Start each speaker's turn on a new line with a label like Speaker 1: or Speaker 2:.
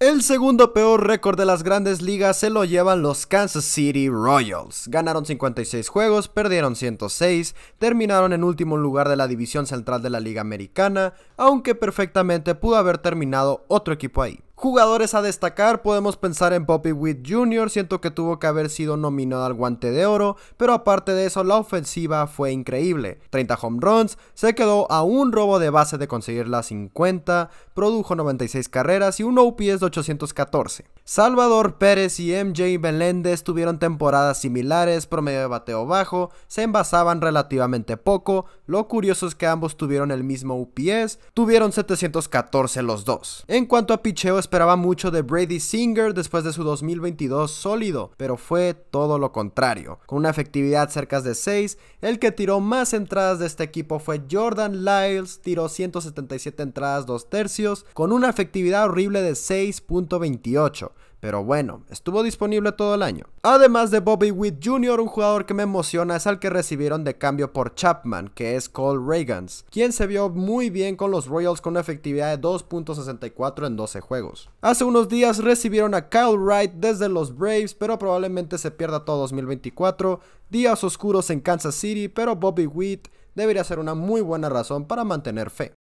Speaker 1: El segundo peor récord de las grandes ligas se lo llevan los Kansas City Royals. Ganaron 56 juegos, perdieron 106, terminaron en último lugar de la división central de la Liga Americana, aunque perfectamente pudo haber terminado otro equipo ahí. Jugadores a destacar, podemos pensar en Poppy Witt Jr., siento que tuvo que haber sido nominado al guante de oro, pero aparte de eso la ofensiva fue increíble. 30 home runs, se quedó a un robo de base de conseguir las 50, produjo 96 carreras y un OPS de 814. Salvador Pérez y MJ Beléndez tuvieron temporadas similares, promedio de bateo bajo, se envasaban relativamente poco, lo curioso es que ambos tuvieron el mismo UPS, tuvieron 714 los dos. En cuanto a picheo esperaba mucho de Brady Singer después de su 2022 sólido, pero fue todo lo contrario. Con una efectividad cerca de 6, el que tiró más entradas de este equipo fue Jordan Lyles, tiró 177 entradas, 2 tercios, con una efectividad horrible de 6.28. Pero bueno, estuvo disponible todo el año. Además de Bobby Witt Jr., un jugador que me emociona es al que recibieron de cambio por Chapman, que es Cole Reagans, quien se vio muy bien con los Royals con una efectividad de 2.64 en 12 juegos. Hace unos días recibieron a Kyle Wright desde los Braves, pero probablemente se pierda todo 2024. Días oscuros en Kansas City, pero Bobby Witt debería ser una muy buena razón para mantener fe.